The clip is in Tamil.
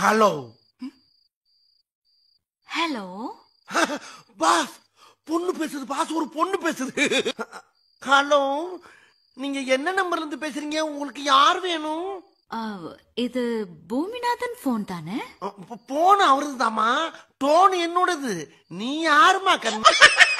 ஹலோ ஹலோ பாஸ் பொண்ணு பேசுது பாஸ் ஒரு பொண்ணு பேசுது ஹலோ நீங்க என்ன நம்பர்ல இருந்து பேசுறீங்க உங்களுக்கு யார் வேணும் இது பூமிநாதன் போன் தானே போன் அவருதாமா டோன் என்னோடது நீ யாருமா கண்ணு